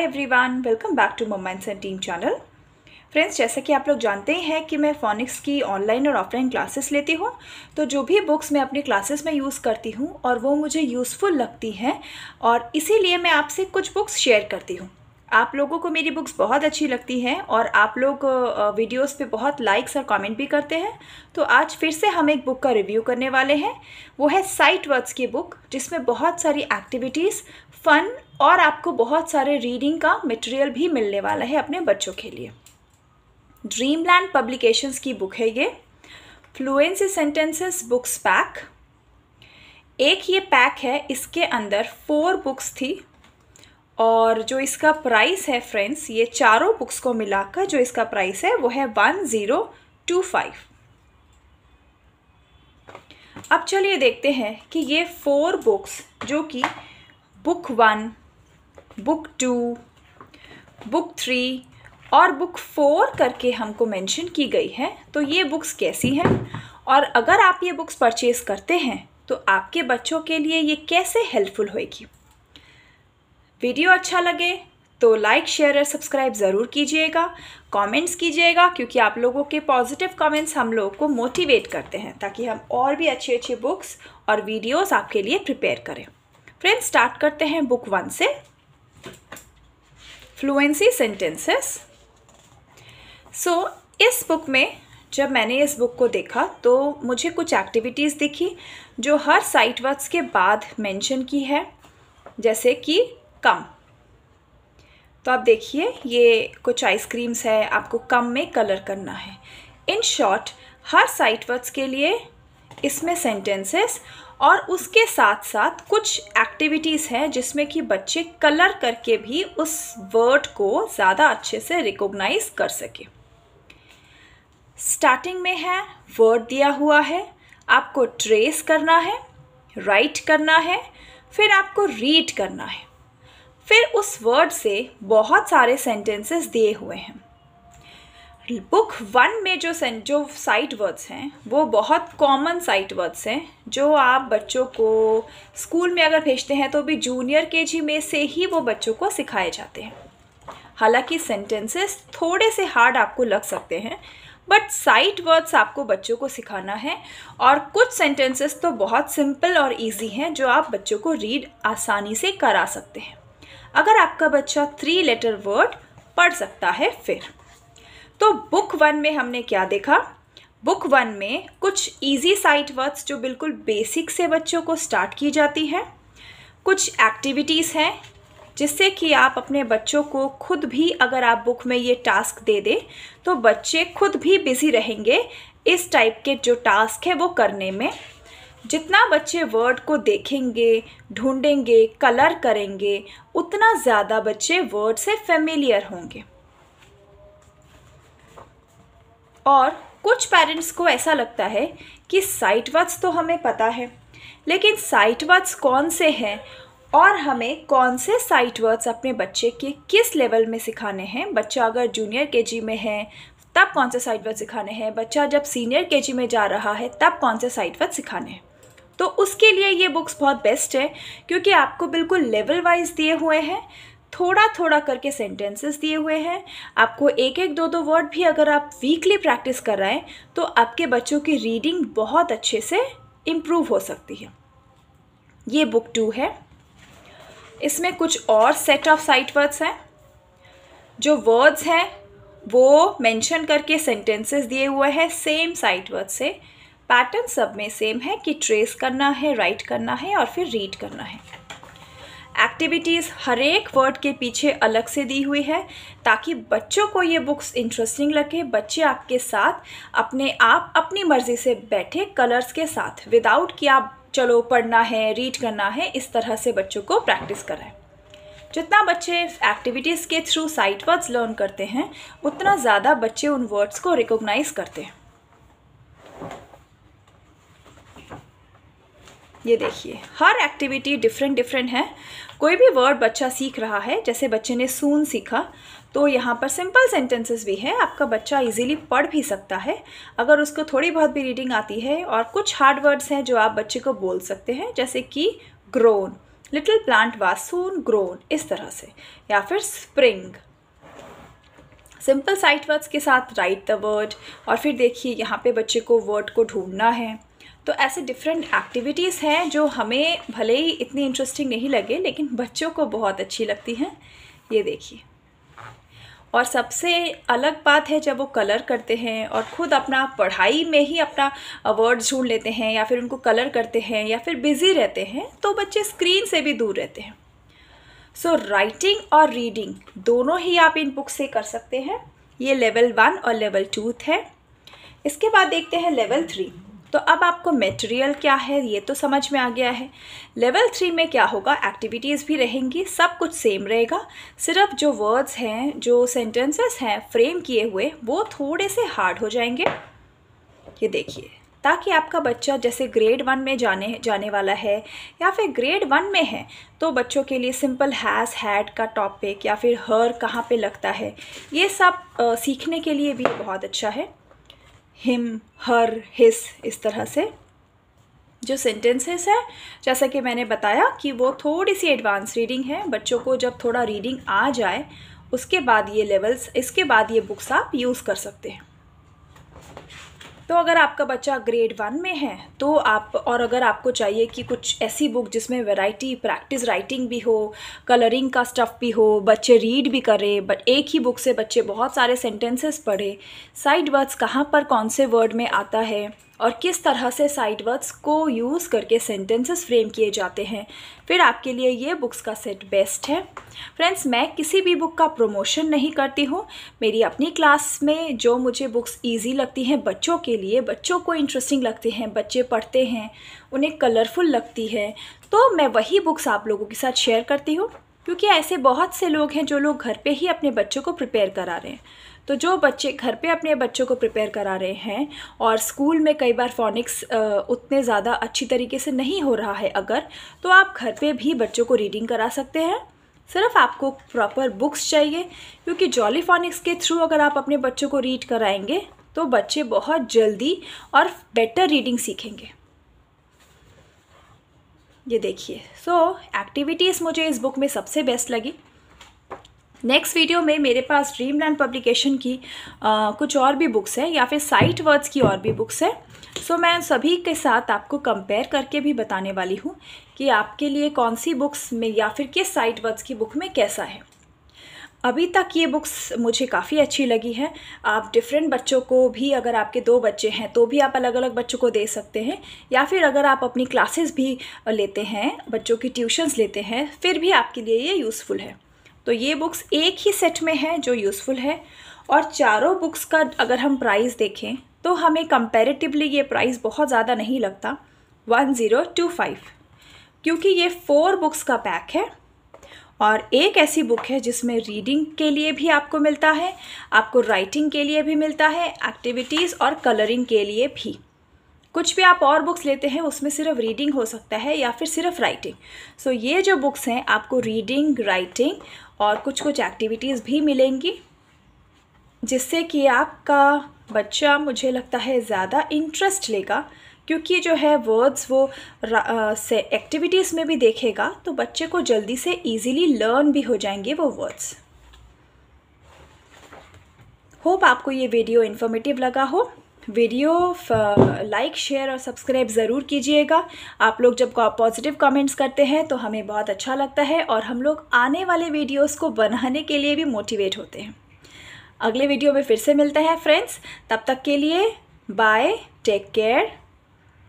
hi everyone welcome back to moments and team channel friends जैसा कि आप लोग जानते हैं कि मैं फोनिक्स की ऑनलाइन और ऑफलाइन क्लासेस लेती हूँ तो जो भी बुक्स मैं अपनी क्लासेस में यूज़ करती हूँ और वो मुझे यूज़फुल लगती हैं और इसीलिए मैं आपसे कुछ बुक्स शेयर करती हूँ आप लोगों को मेरी बुक्स बहुत अच्छी लगती हैं और आप लोग वीडियोस पे बहुत लाइक्स और कमेंट भी करते हैं तो आज फिर से हम एक बुक का रिव्यू करने वाले हैं वो है साइट वर्ड्स की बुक जिसमें बहुत सारी एक्टिविटीज़ फ़न और आपको बहुत सारे रीडिंग का मटेरियल भी मिलने वाला है अपने बच्चों के लिए लैंड पब्लिकेशंस की बुक है ये फ्लुएंसी सेंटेंसेस बुक्स पैक एक ये पैक है इसके अंदर फोर बुक्स थी और जो इसका प्राइस है फ्रेंड्स ये चारों बुक्स को मिलाकर जो इसका प्राइस है वो है वन ज़ीरो टू फाइव अब चलिए देखते हैं कि ये फोर बुक्स जो कि book one book two book three और बुक फोर करके हमको मेंशन की गई है तो ये बुक्स कैसी हैं और अगर आप ये बुक्स परचेज़ करते हैं तो आपके बच्चों के लिए ये कैसे हेल्पफुल होएगी वीडियो अच्छा लगे तो लाइक शेयर और सब्सक्राइब ज़रूर कीजिएगा कमेंट्स कीजिएगा क्योंकि आप लोगों के पॉजिटिव कमेंट्स हम लोगों को मोटिवेट करते हैं ताकि हम और भी अच्छी अच्छी बुक्स और वीडियोस आपके लिए प्रिपेयर करें फ्रेंड्स स्टार्ट करते हैं बुक वन से फ्लुएंसी सेंटेंसेस सो इस बुक में जब मैंने इस बुक को देखा तो मुझे कुछ एक्टिविटीज़ दिखी जो हर साइट वर्ड्स के बाद मेंशन की है जैसे कि कम तो आप देखिए ये कुछ आइसक्रीम्स है आपको कम में कलर करना है इन शॉर्ट हर साइट वर्ड्स के लिए इसमें सेंटेंसेस और उसके साथ साथ कुछ एक्टिविटीज़ हैं जिसमें कि बच्चे कलर करके भी उस वर्ड को ज़्यादा अच्छे से रिकॉग्नाइज कर सके स्टार्टिंग में है वर्ड दिया हुआ है आपको ट्रेस करना है राइट करना है फिर आपको रीड करना है फिर उस वर्ड से बहुत सारे सेंटेंसेस दिए हुए हैं बुक वन में जो जो साइट वर्ड्स हैं वो बहुत कॉमन साइट वर्ड्स हैं जो आप बच्चों को स्कूल में अगर भेजते हैं तो भी जूनियर के जी में से ही वो बच्चों को सिखाए जाते हैं हालांकि सेंटेंसेस थोड़े से हार्ड आपको लग सकते हैं बट साइट वर्ड्स आपको बच्चों को सिखाना है और कुछ सेंटेंसेस तो बहुत सिंपल और ईजी हैं जो आप बच्चों को रीड आसानी से करा सकते हैं अगर आपका बच्चा थ्री लेटर वर्ड पढ़ सकता है फिर तो बुक वन में हमने क्या देखा बुक वन में कुछ इजी साइट वर्ड्स जो बिल्कुल बेसिक से बच्चों को स्टार्ट की जाती हैं कुछ एक्टिविटीज़ हैं जिससे कि आप अपने बच्चों को खुद भी अगर आप बुक में ये टास्क दे दें तो बच्चे खुद भी बिज़ी रहेंगे इस टाइप के जो टास्क है वो करने में जितना बच्चे वर्ड को देखेंगे ढूंढेंगे कलर करेंगे उतना ज़्यादा बच्चे वर्ड से फेमिलियर होंगे और कुछ पेरेंट्स को ऐसा लगता है कि साइट वर्ड्स तो हमें पता है लेकिन साइट वर्ड्स कौन से हैं और हमें कौन से साइट वर्ड्स अपने बच्चे के किस लेवल में सिखाने हैं बच्चा अगर जूनियर जी में है तब कौन से साइट वर्ड सिखाने हैं बच्चा जब सीनियर जी में जा रहा है तब कौन से साइट वर्ड सिखाने हैं तो उसके लिए ये बुक्स बहुत बेस्ट है क्योंकि आपको बिल्कुल लेवल वाइज दिए हुए हैं थोड़ा थोड़ा करके सेंटेंसेस दिए हुए हैं आपको एक एक दो दो वर्ड भी अगर आप वीकली प्रैक्टिस कर रहे हैं तो आपके बच्चों की रीडिंग बहुत अच्छे से इम्प्रूव हो सकती है ये बुक टू है इसमें कुछ और सेट ऑफ साइट वर्ड्स हैं जो वर्ड्स हैं वो मेंशन करके सेंटेंसेस दिए हुए हैं सेम साइट वर्ड से पैटर्न सब में सेम है कि ट्रेस करना है राइट करना है और फिर रीड करना है एक्टिविटीज़ हर एक वर्ड के पीछे अलग से दी हुई है ताकि बच्चों को ये बुक्स इंटरेस्टिंग लगे बच्चे आपके साथ अपने आप अपनी मर्ज़ी से बैठे कलर्स के साथ विदाउट कि आप चलो पढ़ना है रीड करना है इस तरह से बच्चों को प्रैक्टिस कराएं जितना बच्चे एक्टिविटीज़ के थ्रू साइट वर्ड्स लर्न करते हैं उतना ज़्यादा बच्चे उन वर्ड्स को रिकोगनाइज़ करते हैं ये देखिए हर एक्टिविटी डिफरेंट डिफरेंट है कोई भी वर्ड बच्चा सीख रहा है जैसे बच्चे ने सून सीखा तो यहाँ पर सिंपल सेंटेंसेस भी हैं आपका बच्चा इजीली पढ़ भी सकता है अगर उसको थोड़ी बहुत भी रीडिंग आती है और कुछ हार्ड वर्ड्स हैं जो आप बच्चे को बोल सकते हैं जैसे कि ग्रोन लिटिल प्लांट वा सून ग्रोन इस तरह से या फिर स्प्रिंग सिंपल साइट वर्ड्स के साथ राइट द वर्ड और फिर देखिए यहाँ पे बच्चे को वर्ड को ढूंढना है तो ऐसे डिफरेंट एक्टिविटीज़ हैं जो हमें भले ही इतनी इंटरेस्टिंग नहीं लगे लेकिन बच्चों को बहुत अच्छी लगती हैं ये देखिए और सबसे अलग बात है जब वो कलर करते हैं और ख़ुद अपना पढ़ाई में ही अपना वर्ड्स ढूंढ लेते हैं या फिर उनको कलर करते हैं या फिर बिज़ी रहते हैं तो बच्चे स्क्रीन से भी दूर रहते हैं सो so, राइटिंग और रीडिंग दोनों ही आप इन बुक से कर सकते हैं ये लेवल वन और लेवल टू है इसके बाद देखते हैं लेवल थ्री तो अब आपको मटेरियल क्या है ये तो समझ में आ गया है लेवल थ्री में क्या होगा एक्टिविटीज़ भी रहेंगी सब कुछ सेम रहेगा सिर्फ जो वर्ड्स हैं जो सेंटेंसेस हैं फ्रेम किए हुए वो थोड़े से हार्ड हो जाएंगे ये देखिए ताकि आपका बच्चा जैसे ग्रेड वन में जाने जाने वाला है या फिर ग्रेड वन में है तो बच्चों के लिए सिंपल हैज़ हैड का टॉपिक या फिर हर कहाँ पे लगता है ये सब आ, सीखने के लिए भी बहुत अच्छा है हिम हर हिस इस तरह से जो सेंटेंसेस है जैसा कि मैंने बताया कि वो थोड़ी सी एडवांस रीडिंग है बच्चों को जब थोड़ा रीडिंग आ जाए उसके बाद ये लेवल्स इसके बाद ये बुक्स आप यूज़ कर सकते हैं तो अगर आपका बच्चा ग्रेड वन में है तो आप और अगर आपको चाहिए कि कुछ ऐसी बुक जिसमें वैरायटी प्रैक्टिस राइटिंग भी हो कलरिंग का स्टफ़ भी हो बच्चे रीड भी करें बट एक ही बुक से बच्चे बहुत सारे सेंटेंसेस पढ़े साइड वर्ड्स कहाँ पर कौन से वर्ड में आता है और किस तरह से साइड वर्ड्स को यूज़ करके सेंटेंसेस फ्रेम किए जाते हैं फिर आपके लिए ये बुक्स का सेट बेस्ट है फ्रेंड्स मैं किसी भी बुक का प्रमोशन नहीं करती हूँ मेरी अपनी क्लास में जो मुझे बुक्स ईजी लगती हैं बच्चों के लिए बच्चों को इंटरेस्टिंग लगते हैं बच्चे पढ़ते हैं उन्हें कलरफुल लगती है तो मैं वही बुक्स आप लोगों के साथ शेयर करती हूँ क्योंकि ऐसे बहुत से लोग हैं जो लोग घर पे ही अपने बच्चों को प्रिपेयर करा रहे हैं तो जो बच्चे घर पे अपने बच्चों को प्रिपेयर करा रहे हैं और स्कूल में कई बार फोनिक्स उतने ज़्यादा अच्छी तरीके से नहीं हो रहा है अगर तो आप घर पे भी बच्चों को रीडिंग करा सकते हैं सिर्फ आपको प्रॉपर बुक्स चाहिए क्योंकि जॉली फोनिक्स के थ्रू अगर आप अपने बच्चों को रीड कराएंगे तो बच्चे बहुत जल्दी और बेटर रीडिंग सीखेंगे ये देखिए सो एक्टिविटीज़ मुझे इस बुक में सबसे बेस्ट लगी नेक्स्ट वीडियो में मेरे पास ड्रीम लैंड पब्लिकेशन की आ, कुछ और भी बुक्स हैं या फिर साइट वर्ड्स की और भी बुक्स हैं सो so, मैं सभी के साथ आपको कंपेयर करके भी बताने वाली हूँ कि आपके लिए कौन सी बुक्स में या फिर किस साइट वर्ड्स की बुक में कैसा है अभी तक ये बुक्स मुझे काफ़ी अच्छी लगी है आप डिफरेंट बच्चों को भी अगर आपके दो बच्चे हैं तो भी आप अलग अलग बच्चों को दे सकते हैं या फिर अगर आप अपनी क्लासेस भी लेते हैं बच्चों की ट्यूशन्स लेते हैं फिर भी आपके लिए ये यूज़फुल है तो ये बुक्स एक ही सेट में है जो यूज़फुल है और चारों बुक्स का अगर हम प्राइस देखें तो हमें कंपेरेटिवली ये प्राइस बहुत ज़्यादा नहीं लगता वन ज़ीरो टू फाइव क्योंकि ये फ़ोर बुक्स का पैक है और एक ऐसी बुक है जिसमें रीडिंग के लिए भी आपको मिलता है आपको राइटिंग के लिए भी मिलता है एक्टिविटीज़ और कलरिंग के लिए भी कुछ भी आप और बुक्स लेते हैं उसमें सिर्फ रीडिंग हो सकता है या फिर सिर्फ राइटिंग सो so, ये जो बुक्स हैं आपको रीडिंग राइटिंग और कुछ कुछ एक्टिविटीज़ भी मिलेंगी जिससे कि आपका बच्चा मुझे लगता है ज़्यादा इंटरेस्ट लेगा क्योंकि जो है वर्ड्स वो से एक्टिविटीज़ में भी देखेगा तो बच्चे को जल्दी से इजीली लर्न भी हो जाएंगे वो वर्ड्स होप आपको ये वीडियो इन्फॉर्मेटिव लगा हो वीडियो लाइक शेयर और सब्सक्राइब ज़रूर कीजिएगा आप लोग जब पॉजिटिव कमेंट्स करते हैं तो हमें बहुत अच्छा लगता है और हम लोग आने वाले वीडियोस को बनाने के लिए भी मोटिवेट होते हैं अगले वीडियो में फिर से मिलते हैं फ्रेंड्स तब तक के लिए बाय टेक केयर